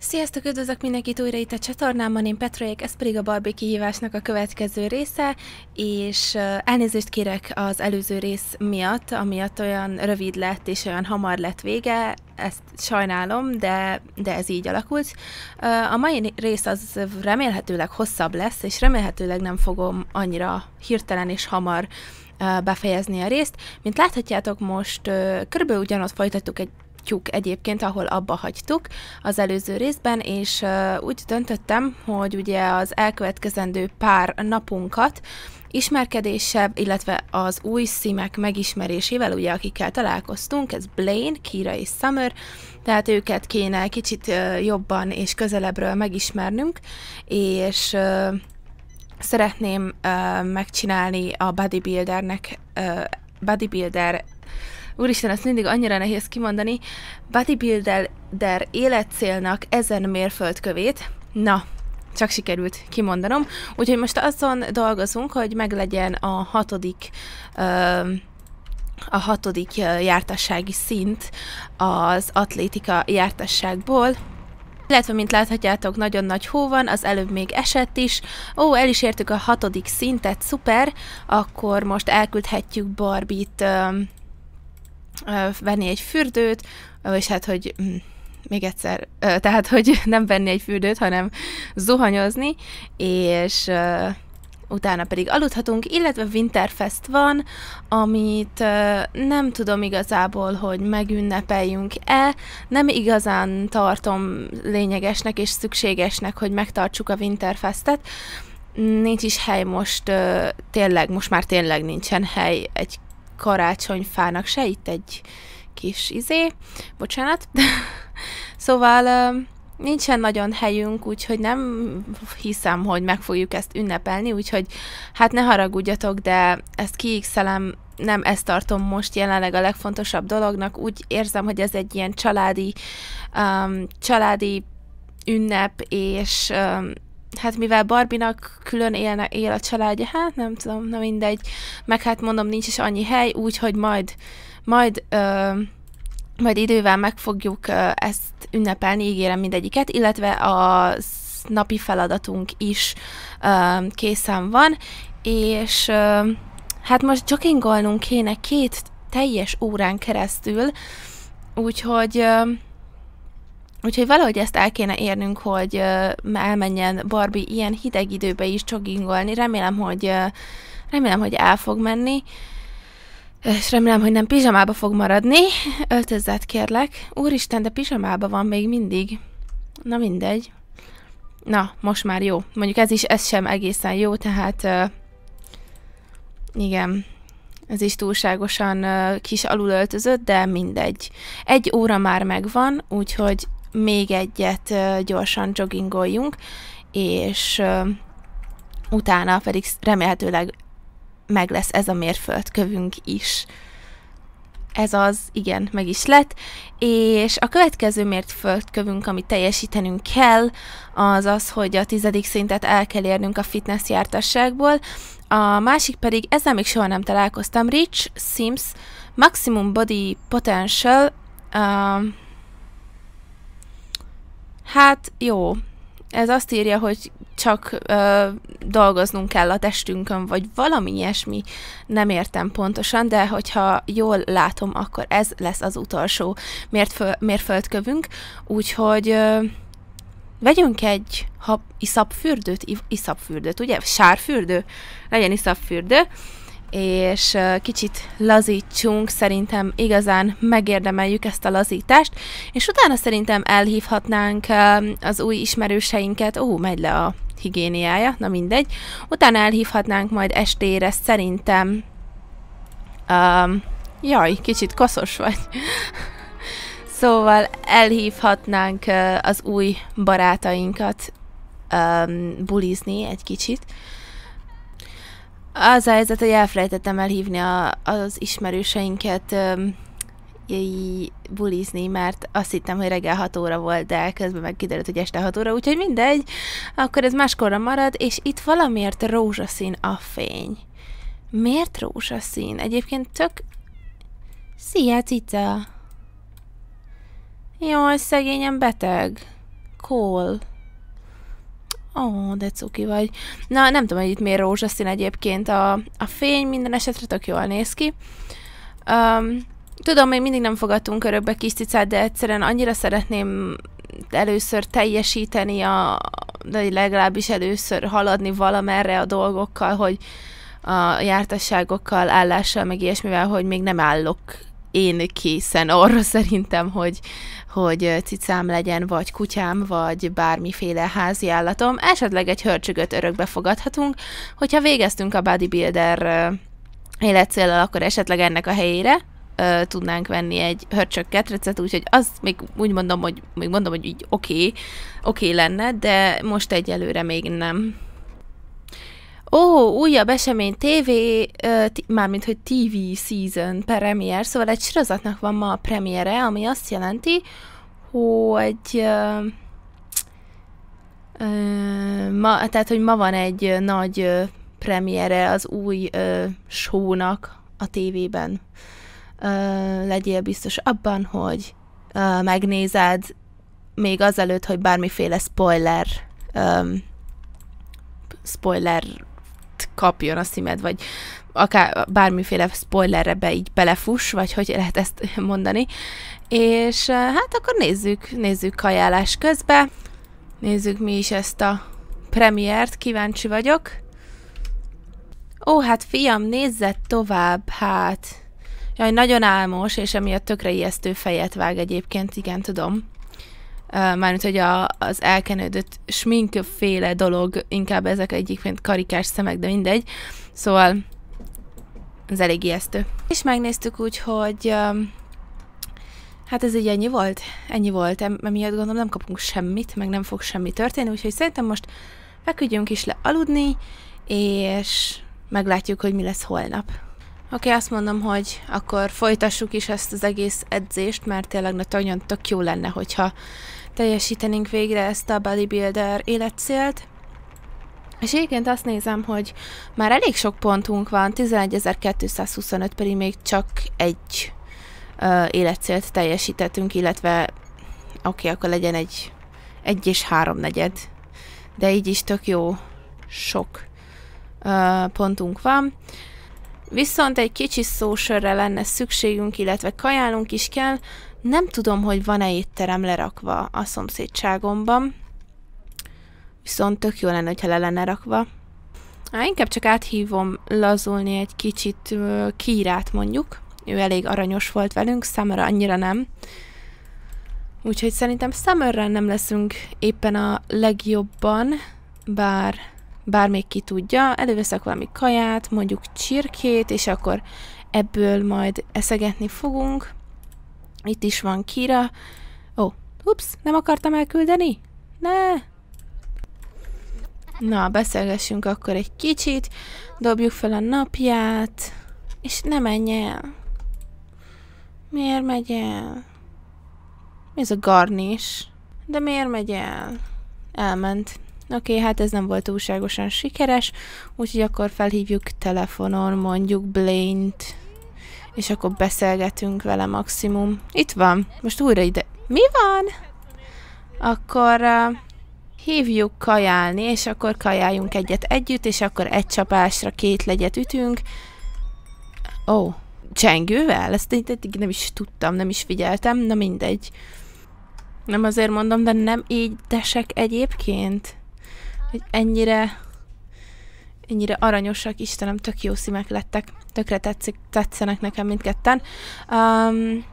Sziasztok, üdvözlök mindenkit újra itt a csatornámon, én Petrojek, ez pedig a Barbie kihívásnak a következő része, és elnézést kérek az előző rész miatt, amiatt olyan rövid lett és olyan hamar lett vége, ezt sajnálom, de, de ez így alakult. A mai rész az remélhetőleg hosszabb lesz, és remélhetőleg nem fogom annyira hirtelen és hamar befejezni a részt. Mint láthatjátok, most körülbelül ugyanott folytattuk egy folytatjuk egyébként, ahol abba hagytuk az előző részben, és úgy döntöttem, hogy ugye az elkövetkezendő pár napunkat ismerkedéssel, illetve az új szímek megismerésével, ugye akikkel találkoztunk, ez Blaine, Kira és Summer, tehát őket kéne kicsit jobban és közelebbről megismernünk, és szeretném megcsinálni a bodybuildernek, bodybuilder úristen, ezt mindig annyira nehéz kimondani, bodybuilder életcélnak ezen mérföldkövét, na, csak sikerült kimondanom. Úgyhogy most azon dolgozunk, hogy meglegyen a hatodik ö, a hatodik jártassági szint az atlétika jártasságból, illetve, mint láthatjátok, nagyon nagy hó van, az előbb még esett is. Ó, el is értük a hatodik szintet, szuper! Akkor most elküldhetjük Barbit venni egy fürdőt, és hát, hogy mm, még egyszer, tehát, hogy nem venni egy fürdőt, hanem zuhanyozni, és utána pedig aludhatunk, illetve Winterfest van, amit nem tudom igazából, hogy megünnepeljünk-e, nem igazán tartom lényegesnek és szükségesnek, hogy megtartsuk a Winterfestet, nincs is hely most, tényleg, most már tényleg nincsen hely egy karácsonyfának se, itt egy kis izé, bocsánat. szóval nincsen nagyon helyünk, úgyhogy nem hiszem, hogy meg fogjuk ezt ünnepelni, úgyhogy hát ne haragudjatok, de ezt kiixelem, nem ezt tartom most jelenleg a legfontosabb dolognak, úgy érzem, hogy ez egy ilyen családi, um, családi ünnep, és um, hát mivel Barbinak külön élne, él a családja, hát nem tudom, na mindegy, meg hát mondom, nincs is annyi hely, úgyhogy majd, majd ö, majd idővel meg fogjuk ö, ezt ünnepelni, ígérem mindegyiket, illetve a napi feladatunk is ö, készen van, és ö, hát most joggingolnunk kéne két teljes órán keresztül, úgyhogy ö, Úgyhogy valahogy ezt el kéne érnünk, hogy uh, elmenjen Barbie ilyen hideg időbe is joggingolni. Remélem, hogy, uh, remélem, hogy el fog menni. És remélem, hogy nem pizsamába fog maradni. Öltözzet kérlek. Úristen, de pizsamába van még mindig. Na mindegy. Na, most már jó. Mondjuk ez is, ez sem egészen jó, tehát uh, igen, ez is túlságosan uh, kis alulöltözött, de mindegy. Egy óra már megvan, úgyhogy még egyet gyorsan joggingoljunk, és utána pedig remélhetőleg meg lesz ez a mérföldkövünk is. Ez az, igen, meg is lett. És a következő mérföldkövünk, amit teljesítenünk kell, az az, hogy a tizedik szintet el kell érnünk a fitness jártasságból. A másik pedig, ezzel még soha nem találkoztam, Rich Sims Maximum Body Potential uh, Hát jó, ez azt írja, hogy csak ö, dolgoznunk kell a testünkön, vagy valami ilyesmi, nem értem pontosan, de hogyha jól látom, akkor ez lesz az utolsó mérföl, mérföldkövünk, úgyhogy ö, vegyünk egy ha, iszapfürdőt, iszapfürdőt, ugye? Sárfürdő? Legyen iszapfürdő és kicsit lazítsunk, szerintem igazán megérdemeljük ezt a lazítást, és utána szerintem elhívhatnánk az új ismerőseinket, ó, megy le a higiéniája, na mindegy, utána elhívhatnánk majd estére szerintem, um, jaj, kicsit koszos vagy, szóval elhívhatnánk az új barátainkat um, bulizni egy kicsit, az a helyzet, hogy elfelejtettem elhívni a, az ismerőseinket öm, bulizni, mert azt hittem, hogy reggel 6 óra volt, de közben meg kiderült, hogy este 6 óra, úgyhogy mindegy, akkor ez máskorra marad, és itt valamiért rózsaszín a fény. Miért rózsaszín? Egyébként tök... Szia, cica! jó szegényem beteg. Kól. Cool. Ó, oh, de cuki vagy. Na, nem tudom, hogy itt miért rózsaszín egyébként a, a fény, minden esetre tök jól néz ki. Um, tudom, még mindig nem fogadtunk örökbe kis cicát, de egyszerűen annyira szeretném először teljesíteni, a, de legalábbis először haladni valamerre a dolgokkal, hogy a jártasságokkal, állással, meg ilyesmivel, hogy még nem állok én készen arra szerintem, hogy hogy cicám legyen, vagy kutyám, vagy bármiféle házi állatom. Esetleg egy hörcsögöt örökbe fogadhatunk, hogyha végeztünk a bodybuilder életcéllal, akkor esetleg ennek a helyére ö, tudnánk venni egy hörcsök ketrecet, úgyhogy az még úgy mondom, hogy, még mondom, hogy így oké, okay, oké okay lenne, de most egyelőre még nem. Ó, oh, újabb esemény TV, uh, mármint hogy TV season premier, szóval egy sorozatnak van ma a premiere, ami azt jelenti, hogy uh, uh, ma, tehát, hogy ma van egy nagy uh, premiere az új uh, a tévében. Uh, legyél biztos abban, hogy uh, megnézed még azelőtt, hogy bármiféle spoiler um, spoiler mit kapjon a szímed, vagy akár bármiféle spoilerre be így belefuss, vagy hogy lehet ezt mondani. És eh, hát akkor nézzük, nézzük kajálás közbe, nézzük mi is ezt a premiért, kíváncsi vagyok. Ó, hát fiam, nézzed tovább, hát... Jaj, nagyon álmos, és emiatt tökre ijesztő fejet vág egyébként, igen, tudom mármint hogy a, az elkenődött sminkféle dolog, inkább ezek egyébként karikás szemek, de mindegy. Szóval ez elég ijesztő. És megnéztük úgy, hogy hát ez így ennyi volt. Ennyi volt, emiatt gondolom nem kapunk semmit, meg nem fog semmi történni, úgyhogy szerintem most feküdjünk is le aludni, és meglátjuk, hogy mi lesz holnap. Oké, okay, azt mondom, hogy akkor folytassuk is ezt az egész edzést, mert tényleg nagyon tök jó lenne, hogyha teljesítenénk végre ezt a bodybuilder életcélt. És egyébként azt nézem, hogy már elég sok pontunk van, 11.225 pedig még csak egy uh, életcélt teljesítettünk, illetve oké, okay, akkor legyen egy, egy és háromnegyed, de így is tök jó sok uh, pontunk van. Viszont egy kicsi szósörre lenne szükségünk, illetve kajálunk is kell, nem tudom, hogy van-e étterem lerakva a szomszédságomban, viszont tök jó lenne, ha le lenne rakva. Á, inkább csak áthívom lazulni egy kicsit uh, Kírát mondjuk. Ő elég aranyos volt velünk, számára annyira nem. Úgyhogy szerintem Summerrel nem leszünk éppen a legjobban, bár, bár még ki tudja. Előveszek valami kaját, mondjuk csirkét, és akkor ebből majd eszegetni fogunk. Itt is van Kira. Ó, oh, ups, nem akartam elküldeni? Ne! Na, beszélgessünk akkor egy kicsit, dobjuk fel a napját, és ne menj el. Miért megy el? Ez a garnis. De miért megy el? Elment. Oké, okay, hát ez nem volt túlságosan sikeres, úgyhogy akkor felhívjuk telefonon mondjuk Blaine-t és akkor beszélgetünk vele maximum. Itt van, most újra ide. Mi van? Akkor uh, hívjuk kajálni, és akkor kajáljunk egyet együtt, és akkor egy csapásra két legyet ütünk. Ó, oh, csengővel? Ezt eddig nem is tudtam, nem is figyeltem, na mindegy. Nem azért mondom, de nem így tesek egyébként. Hogy ennyire ennyire aranyosak, Istenem, tök jó szímek lettek, tökre tetszik, tetszenek nekem mindketten. Um,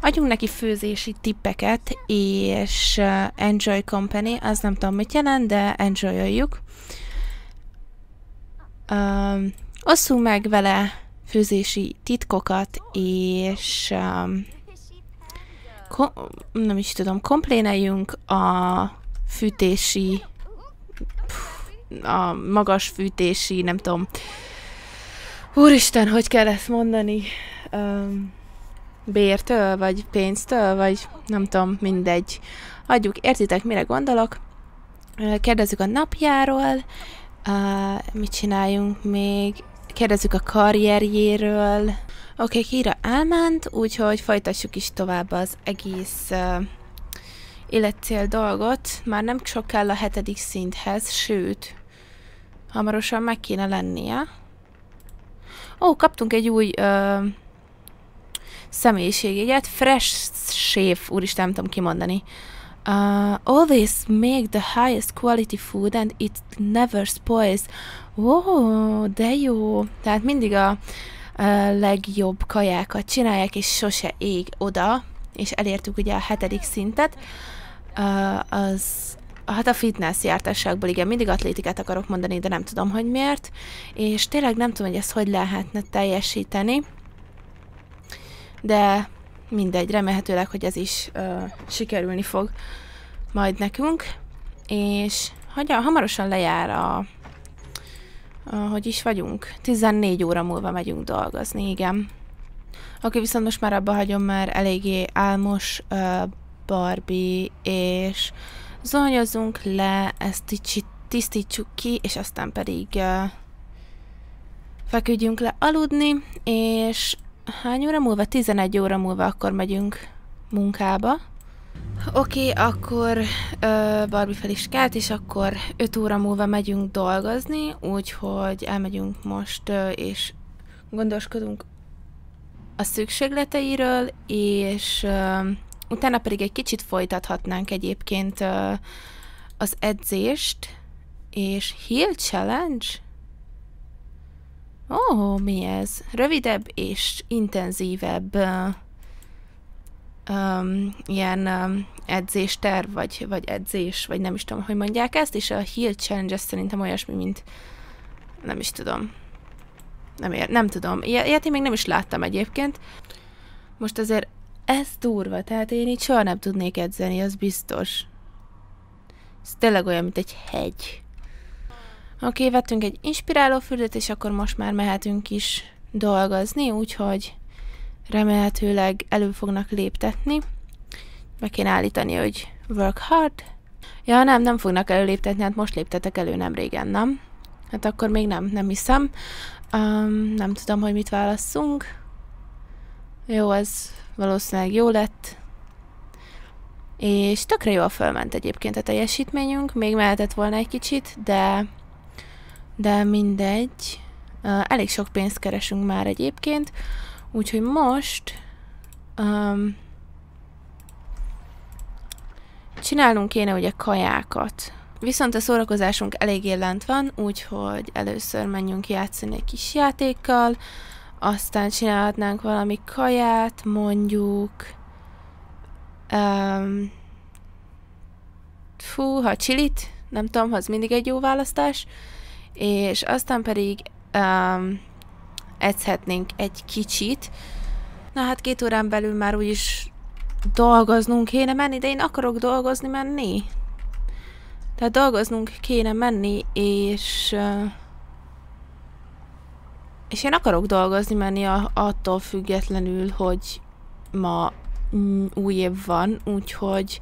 adjunk neki főzési tippeket, és uh, Enjoy Company, az nem tudom mit jelent, de enjoyoljuk. Um, osszunk meg vele főzési titkokat, és um, nem is tudom, kompléneljünk a fűtési a magas fűtési, nem tudom, úristen, hogy kell ezt mondani, bértől, vagy pénztől, vagy nem tudom, mindegy. Adjuk, értitek, mire gondolok. Kérdezzük a napjáról, mit csináljunk még, kérdezzük a karrierjéről. Oké, okay, híra elment, úgyhogy folytassuk is tovább az egész uh, életcél dolgot. Már nem sok kell a hetedik szinthez, sőt, Hamarosan meg kéne lennie. Ó, kaptunk egy új ö, személyiségjegyet. Fresh Chef, úristen, nem tudom kimondani. Uh, always make the highest quality food and it never spoils. Wow, de jó! Tehát mindig a, a legjobb kajákat csinálják, és sose ég oda, és elértük ugye a hetedik szintet. Uh, az hát a fitness jártásságból, igen, mindig atlétikát akarok mondani, de nem tudom, hogy miért, és tényleg nem tudom, hogy ezt hogy lehetne teljesíteni, de mindegy, remélhetőleg, hogy ez is ö, sikerülni fog majd nekünk, és hagyja, hamarosan lejár a, a hogy is vagyunk, 14 óra múlva megyünk dolgozni, igen. Aki viszont most már abba hagyom, mert eléggé álmos uh, Barbie és Zajozunk le, ezt kicsit tisztítsuk ki, és aztán pedig uh, feküdjünk le aludni, és hány óra múlva? 11 óra múlva akkor megyünk munkába. Oké, okay, akkor ö, Barbie fel is kelt, és akkor 5 óra múlva megyünk dolgozni, úgyhogy elmegyünk most, ö, és gondoskodunk a szükségleteiről, és ö, utána pedig egy kicsit folytathatnánk egyébként uh, az edzést, és Heal Challenge? Ó, oh, mi ez? Rövidebb és intenzívebb uh, um, ilyen um, edzésterv, vagy, vagy edzés, vagy nem is tudom, hogy mondják ezt, és a Heal Challenge ez szerintem olyasmi, mint nem is tudom. Nem, ér, nem tudom. Ilyet én még nem is láttam egyébként. Most azért ez durva, tehát én így soha nem tudnék edzeni, az biztos. Ez tényleg olyan, mint egy hegy. Oké, okay, vettünk egy inspiráló fürdőt, és akkor most már mehetünk is dolgozni, úgyhogy remélhetőleg elő fognak léptetni. meg kéne állítani, hogy work hard. Ja, nem, nem fognak előléptetni, hát most léptetek elő nem régen, nem? Hát akkor még nem, nem hiszem. Um, nem tudom, hogy mit válasszunk. Jó, ez valószínűleg jó lett, és tökre jól fölment egyébként a teljesítményünk, még mehetett volna egy kicsit, de, de mindegy. Elég sok pénzt keresünk már egyébként, úgyhogy most um, csinálnunk kéne ugye kajákat. Viszont a szórakozásunk elég lent van, úgyhogy először menjünk játszani egy kis játékkal, aztán csinálhatnánk valami kaját, mondjuk. Um, fú, ha csilit, nem tudom, az mindig egy jó választás. És aztán pedig um, edzhetnénk egy kicsit. Na hát két órán belül már úgyis dolgoznunk kéne menni, de én akarok dolgozni menni. Tehát dolgoznunk kéne menni, és... Uh, és én akarok dolgozni menni a, attól függetlenül, hogy ma mm, új év van, úgyhogy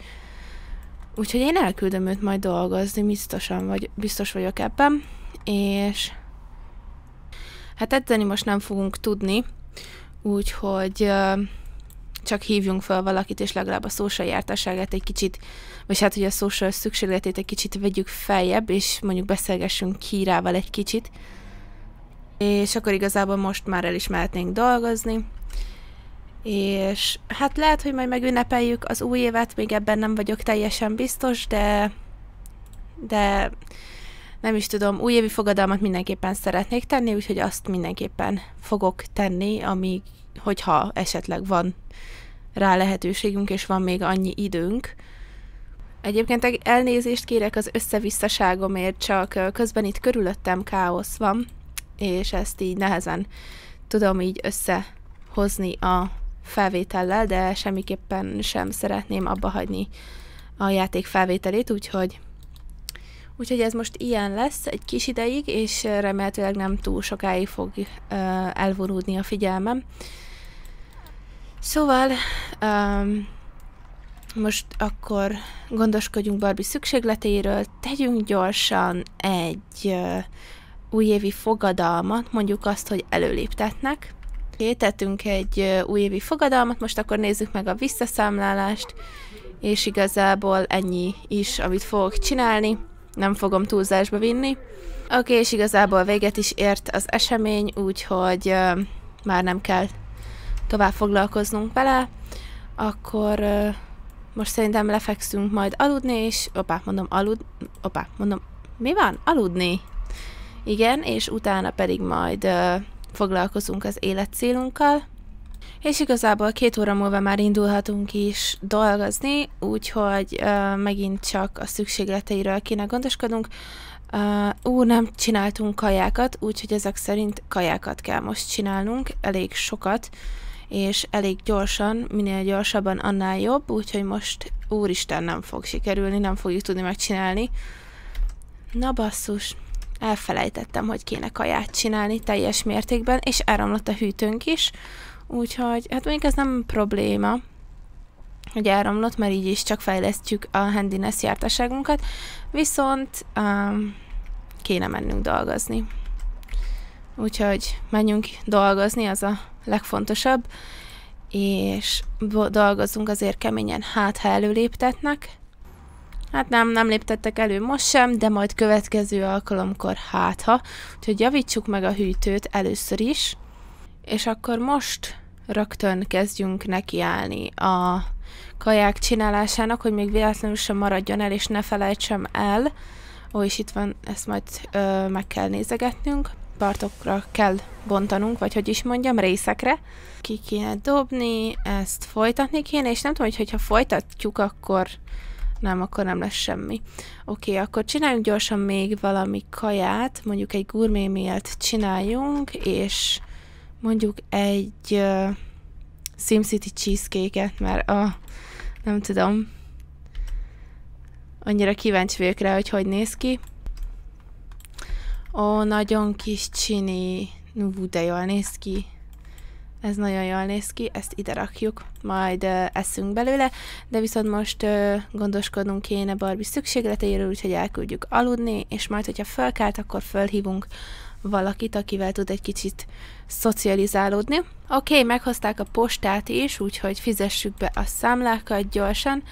úgyhogy én elküldöm őt majd dolgozni, biztosan vagy, biztos vagyok ebben, és hát edzeni most nem fogunk tudni, úgyhogy csak hívjunk fel valakit, és legalább a social jártasságát egy kicsit, vagy hát, hogy a social szükségletét egy kicsit vegyük feljebb, és mondjuk beszélgessünk Kírával egy kicsit, és akkor igazából most már el is mehetnénk dolgozni, és hát lehet, hogy majd megünnepeljük az új évet, még ebben nem vagyok teljesen biztos, de de nem is tudom, újévi fogadalmat mindenképpen szeretnék tenni, úgyhogy azt mindenképpen fogok tenni, amíg, hogyha esetleg van rá lehetőségünk, és van még annyi időnk. Egyébként elnézést kérek az összevisszaságomért, csak közben itt körülöttem káosz van, és ezt így nehezen tudom így összehozni a felvétellel, de semmiképpen sem szeretném abba hagyni a játék felvételét, úgyhogy Úgyhogy ez most ilyen lesz egy kis ideig, és remélhetőleg nem túl sokáig fog uh, elvonódni a figyelmem. Szóval um, most akkor gondoskodjunk Barbie szükségletéről, tegyünk gyorsan egy uh, újévi fogadalmat, mondjuk azt, hogy előléptetnek. Tettünk egy újévi fogadalmat, most akkor nézzük meg a visszaszámlálást, és igazából ennyi is, amit fogok csinálni, nem fogom túlzásba vinni. Oké, okay, és igazából véget is ért az esemény, úgyhogy uh, már nem kell tovább foglalkoznunk vele. Akkor uh, most szerintem lefekszünk majd aludni, és opá, mondom alud... Opá, mondom, mi van? Aludni! Igen, és utána pedig majd uh, foglalkozunk az életcélunkkal. És igazából két óra múlva már indulhatunk is dolgozni, úgyhogy uh, megint csak a szükségleteiről kéne gondoskodunk. Uh, ú, nem csináltunk kajákat, úgyhogy ezek szerint kajákat kell most csinálnunk, elég sokat, és elég gyorsan, minél gyorsabban, annál jobb, úgyhogy most úristen nem fog sikerülni, nem fogjuk tudni megcsinálni. Na basszus, elfelejtettem, hogy kéne kaját csinálni teljes mértékben, és elromlott a hűtőnk is, úgyhogy hát mondjuk ez nem probléma, hogy elromlott, mert így is csak fejlesztjük a handiness jártaságunkat, viszont um, kéne mennünk dolgozni. Úgyhogy menjünk dolgozni, az a legfontosabb, és dolgozzunk azért keményen, hát ha előléptetnek, Hát nem, nem léptettek elő most sem, de majd következő alkalomkor hátha. Úgyhogy javítsuk meg a hűtőt először is. És akkor most rögtön kezdjünk nekiállni a kaják csinálásának, hogy még véletlenül sem maradjon el, és ne felejtsem el. Ó, és itt van, ezt majd ö, meg kell nézegetnünk. Partokra kell bontanunk, vagy hogy is mondjam, részekre. Ki kéne dobni, ezt folytatni kéne, és nem tudom, hogy ha folytatjuk, akkor nem, akkor nem lesz semmi. Oké, okay, akkor csináljunk gyorsan még valami kaját, mondjuk egy gurmé mélt csináljunk, és mondjuk egy uh, SimCity cheesecake-et, mert a, uh, nem tudom, annyira kíváncsi vagyok rá, hogy hogy néz ki. Ó, nagyon kis csini, Nú, de jól néz ki. Ez nagyon jól néz ki, ezt ide rakjuk, majd uh, eszünk belőle, de viszont most uh, gondoskodnunk kéne Barbie szükségleteiről, úgyhogy elküldjük aludni, és majd, hogyha fölkelt, akkor fölhívunk valakit, akivel tud egy kicsit szocializálódni. Oké, okay, meghozták a postát is, úgyhogy fizessük be a számlákat gyorsan,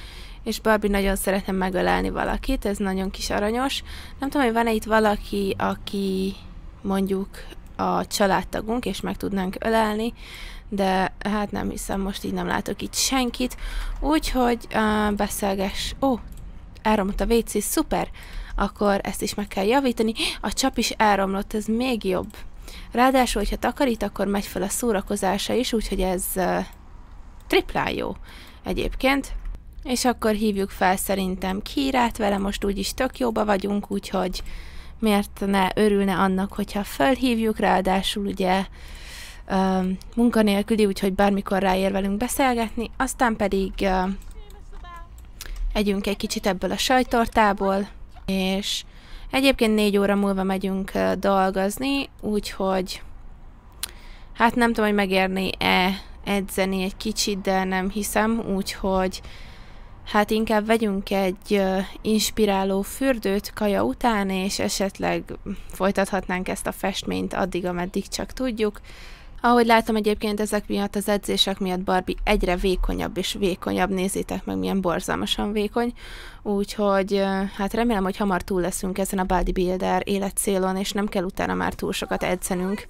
és Barbie nagyon szeretne megölelni valakit, ez nagyon kis aranyos. Nem tudom, hogy van-e itt valaki, aki mondjuk a családtagunk, és meg tudnánk ölelni, de hát nem hiszem, most így nem látok itt senkit, úgyhogy uh, beszélgess... Ó, oh, elromlott a WC, szuper! Akkor ezt is meg kell javítani. A csap is elromlott, ez még jobb. Ráadásul, hogyha takarít, akkor megy fel a szórakozása is, úgyhogy ez uh, triplán jó egyébként. És akkor hívjuk fel szerintem Kírát, vele most úgyis tök jóba vagyunk, úgyhogy miért ne örülne annak, hogyha fölhívjuk, ráadásul ugye munkanélküli, úgyhogy bármikor ráér velünk beszélgetni, aztán pedig együnk egy kicsit ebből a sajtortából, és egyébként négy óra múlva megyünk dolgozni, úgyhogy hát nem tudom, hogy megérni-e edzeni egy kicsit, de nem hiszem, úgyhogy hát inkább vegyünk egy inspiráló fürdőt kaja után, és esetleg folytathatnánk ezt a festményt addig, ameddig csak tudjuk. Ahogy látom egyébként ezek miatt, az edzések miatt Barbie egyre vékonyabb és vékonyabb, nézzétek meg milyen borzalmasan vékony, úgyhogy hát remélem, hogy hamar túl leszünk ezen a bodybuilder életcélon, és nem kell utána már túl sokat edzenünk,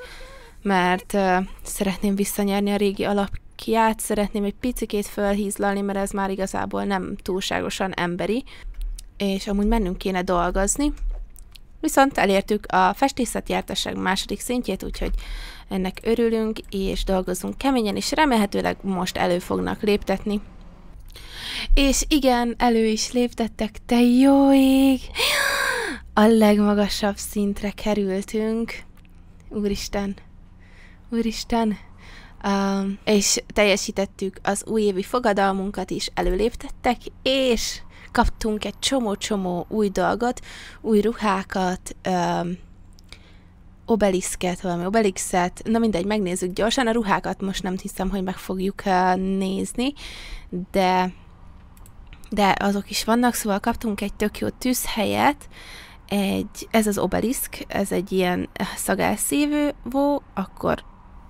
mert szeretném visszanyerni a régi alap kiát szeretném egy picikét fölhízlalni, mert ez már igazából nem túlságosan emberi, és amúgy mennünk kéne dolgozni. Viszont elértük a jártaság második szintjét, úgyhogy ennek örülünk, és dolgozunk keményen, és remélhetőleg most elő fognak léptetni. És igen, elő is léptettek, te jó ég! A legmagasabb szintre kerültünk. Úristen! Úristen! és teljesítettük az újévi fogadalmunkat is, előléptettek, és kaptunk egy csomó-csomó új dolgot, új ruhákat, obeliszket, valami obelixet, na mindegy, megnézzük gyorsan, a ruhákat most nem hiszem, hogy meg fogjuk nézni, de, de azok is vannak, szóval kaptunk egy tök jó tűzhelyet, egy, ez az obeliszk, ez egy ilyen eh, szagelszívő, akkor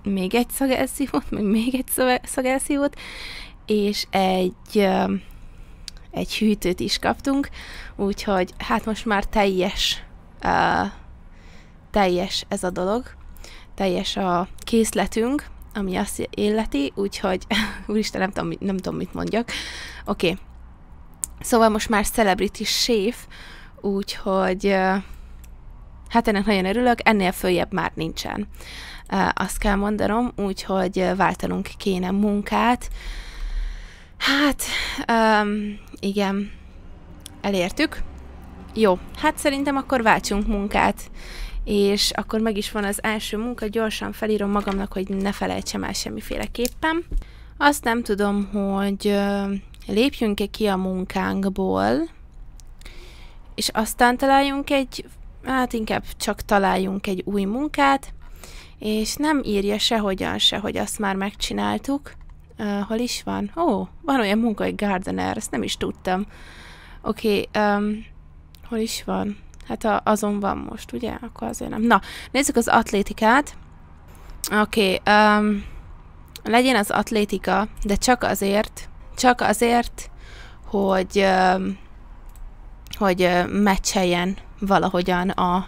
még egy szagelszívót, meg még egy szagelszívót, és egy, egy hűtőt is kaptunk, úgyhogy hát most már teljes, uh, teljes ez a dolog, teljes a készletünk, ami azt illeti, úgyhogy úristen, nem tudom, nem tudom mit mondjak. Oké, okay. szóval most már celebrity chef, úgyhogy hát ennek nagyon örülök, ennél följebb már nincsen azt kell mondanom, úgyhogy váltanunk kéne munkát. Hát, um, igen, elértük. Jó, hát szerintem akkor váltsunk munkát, és akkor meg is van az első munka, gyorsan felírom magamnak, hogy ne felejtsem el semmiféleképpen. Azt nem tudom, hogy lépjünk-e ki a munkánkból, és aztán találjunk egy, hát inkább csak találjunk egy új munkát, és nem írja sehogyan se, hogy azt már megcsináltuk. Uh, hol is van? Ó, oh, van olyan munka, hogy gardener, ezt nem is tudtam. Oké, okay, um, hol is van? Hát a, azon van most, ugye? Akkor azért nem. Na, nézzük az atlétikát. Oké, okay, um, legyen az atlétika, de csak azért, csak azért, hogy, um, hogy meccseljen valahogyan a,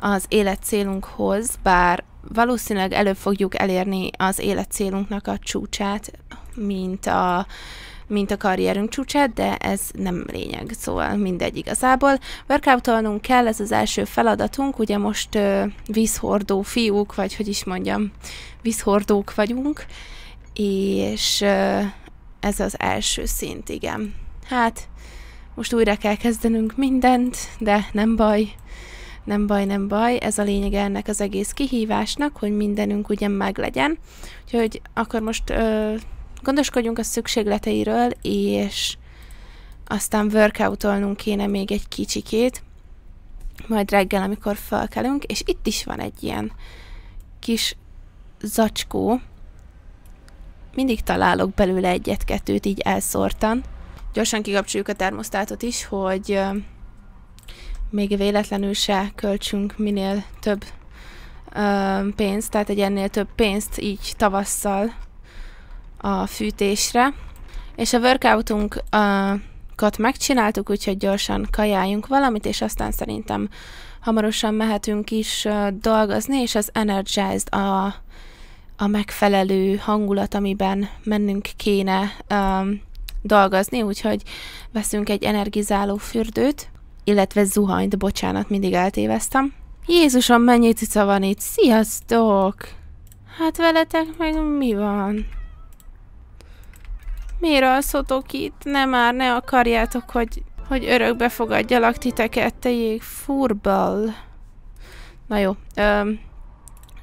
az életcélunkhoz, bár valószínűleg előbb fogjuk elérni az életcélunknak a csúcsát, mint a, mint a karrierünk csúcsát, de ez nem lényeg, szóval mindegy igazából. Workoutolnunk kell, ez az első feladatunk, ugye most ö, vízhordó fiúk, vagy hogy is mondjam, vízhordók vagyunk, és ö, ez az első szint, igen. Hát, most újra kell kezdenünk mindent, de nem baj, nem baj, nem baj, ez a lényeg ennek az egész kihívásnak, hogy mindenünk ugye meglegyen. Úgyhogy akkor most ö, gondoskodjunk a szükségleteiről, és aztán workoutolnunk kéne még egy kicsikét, majd reggel, amikor felkelünk, és itt is van egy ilyen kis zacskó. Mindig találok belőle egyet-kettőt így elszórtan. Gyorsan kikapcsoljuk a termosztátot is, hogy még véletlenül se költsünk minél több ö, pénzt, tehát egy ennél több pénzt így tavasszal a fűtésre. És a workoutunkat megcsináltuk, úgyhogy gyorsan kajáljunk valamit, és aztán szerintem hamarosan mehetünk is ö, dolgozni, és az Energized a, a megfelelő hangulat, amiben mennünk kéne ö, dolgozni, úgyhogy veszünk egy energizáló fürdőt, illetve zuhanyt, bocsánat, mindig eltéveztem. Jézusom, mennyi cica van itt, sziasztok! Hát veletek meg mi van? Miért alszotok itt? Ne már, ne akarjátok, hogy, hogy örökbe fogadjalak titeket, te jég furbal. Na jó, öm,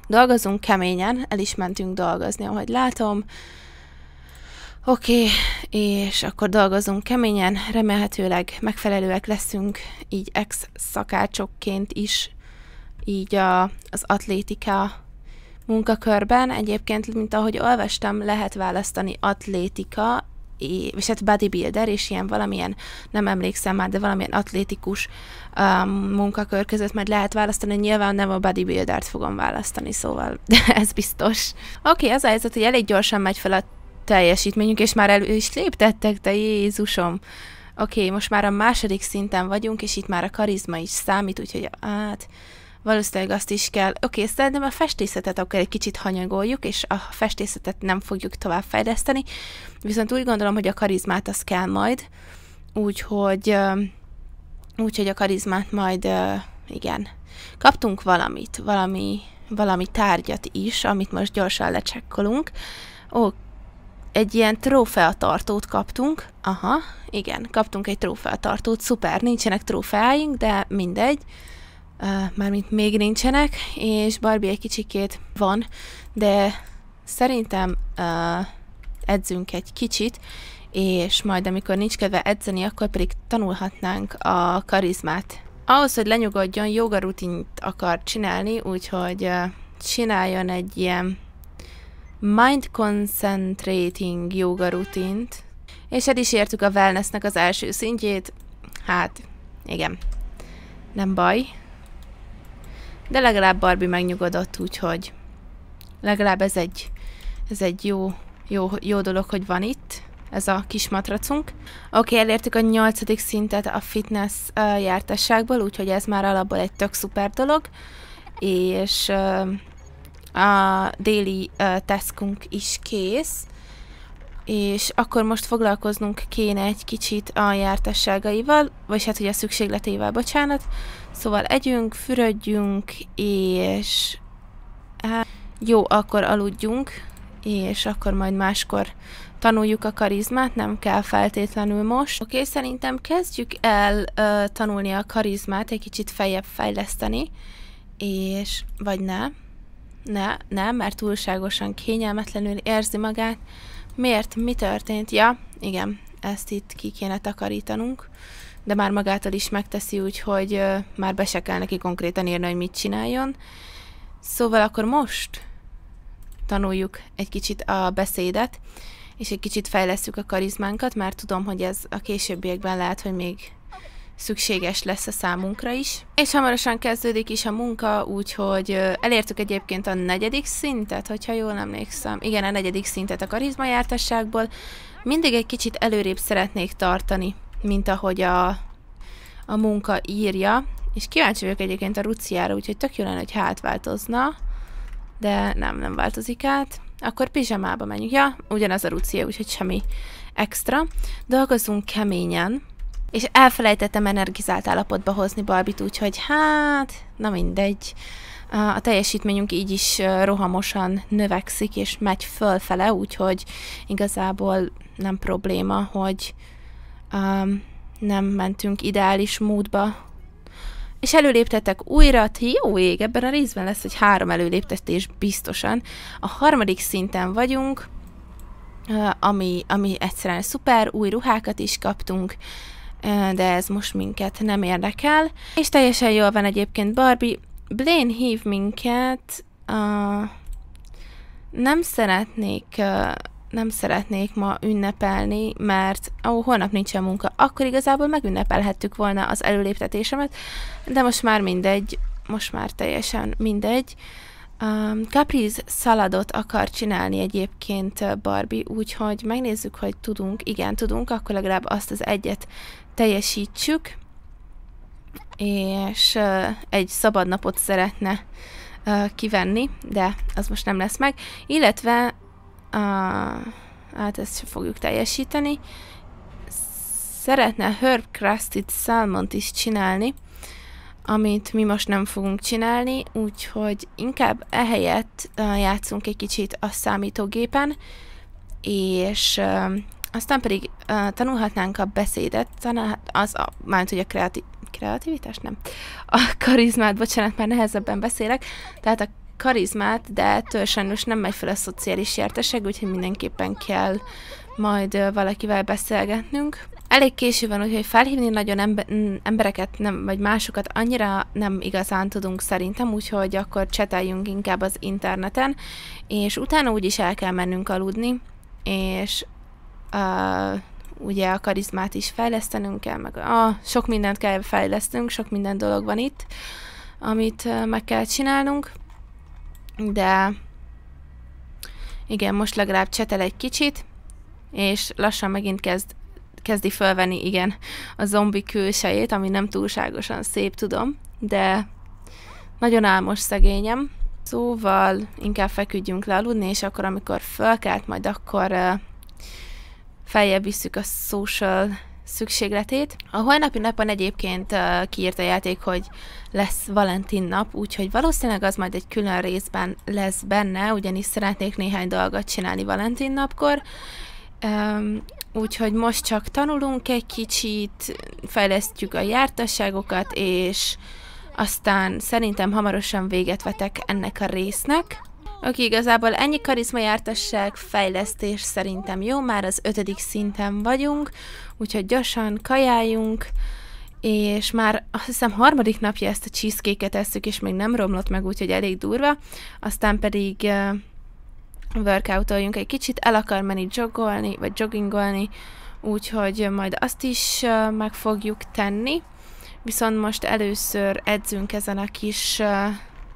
dolgozunk keményen, el is mentünk dolgozni, ahogy látom. Oké, okay, és akkor dolgozunk keményen, remélhetőleg megfelelőek leszünk így ex-szakácsokként is, így a, az atlétika munkakörben. Egyébként, mint ahogy olvastam, lehet választani atlétika, és hát bodybuilder, és ilyen valamilyen, nem emlékszem már, de valamilyen atlétikus um, munkakör között majd lehet választani, nyilván nem a bodybuildert fogom választani, szóval de ez biztos. Oké, okay, az a helyzet, hogy elég gyorsan megy fel a teljesítményünk, és már elő is léptettek, te Jézusom! Oké, okay, most már a második szinten vagyunk, és itt már a karizma is számít, úgyhogy hát valószínűleg azt is kell. Oké, okay, szerintem a festészetet akkor egy kicsit hanyagoljuk, és a festészetet nem fogjuk továbbfejleszteni, viszont úgy gondolom, hogy a karizmát az kell majd, úgyhogy, úgyhogy a karizmát majd, igen. Kaptunk valamit, valami, valami tárgyat is, amit most gyorsan lecsekkolunk. Oké, egy ilyen trófeatartót kaptunk. Aha, igen, kaptunk egy trófeatartót, szuper, nincsenek trófeáink, de mindegy. Mármint még nincsenek, és Barbie egy kicsikét van, de szerintem uh, edzünk egy kicsit, és majd amikor nincs kedve edzeni, akkor pedig tanulhatnánk a karizmát. Ahhoz, hogy lenyugodjon, joga rutint akar csinálni, úgyhogy uh, csináljon egy ilyen Mind Concentrating Yoga rutint, és el is értük a wellnessnek az első szintjét. Hát, igen, nem baj. De legalább Barbie megnyugodott, úgyhogy legalább ez egy, ez egy jó, jó, jó dolog, hogy van itt ez a kis matracunk. Oké, okay, elértük a nyolcadik szintet a fitness uh, jártasságból, úgyhogy ez már alapból egy tök szuper dolog, és uh, a déli uh, teszkunk is kész, és akkor most foglalkoznunk kéne egy kicsit a jártasságaival, vagy hát ugye a szükségletével, bocsánat. Szóval együnk, fürödjünk, és hát, jó, akkor aludjunk, és akkor majd máskor tanuljuk a karizmát, nem kell feltétlenül most. Oké, okay, szerintem kezdjük el uh, tanulni a karizmát, egy kicsit feljebb fejleszteni, és vagy nem. Ne, nem, mert túlságosan kényelmetlenül érzi magát. Miért? Mi történt? Ja, igen, ezt itt ki kéne takarítanunk, de már magától is megteszi, úgyhogy uh, már be se kell neki konkrétan írni, hogy mit csináljon. Szóval akkor most tanuljuk egy kicsit a beszédet, és egy kicsit fejlesztjük a karizmánkat, mert tudom, hogy ez a későbbiekben lehet, hogy még szükséges lesz a számunkra is. És hamarosan kezdődik is a munka, úgyhogy elértük egyébként a negyedik szintet, hogyha jól emlékszem. Igen, a negyedik szintet a karizmajártasságból. Mindig egy kicsit előrébb szeretnék tartani, mint ahogy a, a munka írja. És kíváncsi vagyok egyébként a ruciára, úgyhogy tök jó lenne, hogy hát változna. De nem, nem változik át. Akkor pizsamába menjünk. Ja, ugyanaz a rucia, úgyhogy semmi extra. Dolgozunk keményen és elfelejtettem energizált állapotba hozni Barbit, úgyhogy hát, na mindegy. A teljesítményünk így is rohamosan növekszik, és megy fölfele, úgyhogy igazából nem probléma, hogy um, nem mentünk ideális módba. És előléptetek újra, jó ég, ebben a részben lesz egy három előléptetés biztosan. A harmadik szinten vagyunk, ami, ami egyszerűen szuper, új ruhákat is kaptunk, de ez most minket nem érdekel. És teljesen jól van egyébként Barbie. Blaine hív minket, uh, nem szeretnék uh, nem szeretnék ma ünnepelni, mert ó, oh, holnap nincsen munka, akkor igazából megünnepelhettük volna az előléptetésemet, de most már mindegy, most már teljesen mindegy. Um, Capriz szaladot akar csinálni egyébként Barbie, úgyhogy megnézzük, hogy tudunk, igen, tudunk, akkor legalább azt az egyet teljesítsük, és egy szabad napot szeretne kivenni, de az most nem lesz meg, illetve a, hát ezt sem fogjuk teljesíteni, szeretne herb crusted salmont is csinálni, amit mi most nem fogunk csinálni, úgyhogy inkább ehelyett játszunk egy kicsit a számítógépen, és aztán pedig uh, tanulhatnánk a beszédet, tanulhat, az a, mármint, hogy a kreati, kreativitás, nem, a karizmát, bocsánat, már nehezebben beszélek, tehát a karizmát, de ettől sajnos nem megy fel a szociális érteség, úgyhogy mindenképpen kell majd uh, valakivel beszélgetnünk. Elég késő van, úgyhogy felhívni nagyon embe- embereket, nem, vagy másokat annyira nem igazán tudunk szerintem, úgyhogy akkor cseteljünk inkább az interneten, és utána úgyis el kell mennünk aludni, és uh, ugye a karizmát is fejlesztenünk kell, meg a, ah, sok mindent kell fejlesztenünk sok minden dolog van itt, amit meg kell csinálnunk, de igen, most legalább csetel egy kicsit, és lassan megint kezd, kezdi fölvenni, igen, a zombi külsejét, ami nem túlságosan szép, tudom, de nagyon álmos szegényem. Szóval inkább feküdjünk le aludni, és akkor, amikor fölkelt, majd akkor uh, feljebb visszük a social szükségletét. A holnapi napon egyébként uh, kiírt a játék, hogy lesz Valentin nap, úgyhogy valószínűleg az majd egy külön részben lesz benne, ugyanis szeretnék néhány dolgot csinálni Valentin napkor. Um, úgyhogy most csak tanulunk egy kicsit, fejlesztjük a jártasságokat, és aztán szerintem hamarosan véget vetek ennek a résznek. Oké, igazából ennyi karizmajártasság, fejlesztés szerintem jó, már az ötödik szinten vagyunk, úgyhogy gyorsan kajáljunk, és már azt hiszem harmadik napja ezt a cheesecake-et eszük, és még nem romlott meg, úgyhogy elég durva. Aztán pedig uh, workoutoljunk egy kicsit, el akar menni joggolni, vagy joggingolni, úgyhogy majd azt is uh, meg fogjuk tenni. Viszont most először edzünk ezen a kis uh,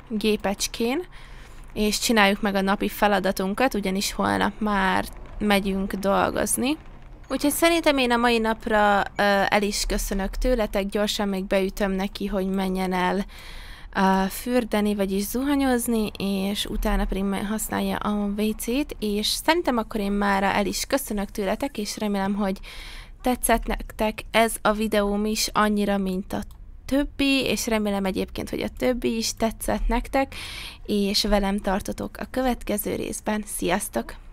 gépecskén, és csináljuk meg a napi feladatunkat, ugyanis holnap már megyünk dolgozni. Úgyhogy szerintem én a mai napra uh, el is köszönök tőletek, gyorsan még beütöm neki, hogy menjen el uh, fürdeni, vagyis zuhanyozni, és utána pedig használja a WC-t, és szerintem akkor én már el is köszönök tőletek, és remélem, hogy tetszett nektek ez a videóm is annyira, mint a többi, és remélem egyébként, hogy a többi is tetszett nektek, és velem tartotok a következő részben. Sziasztok!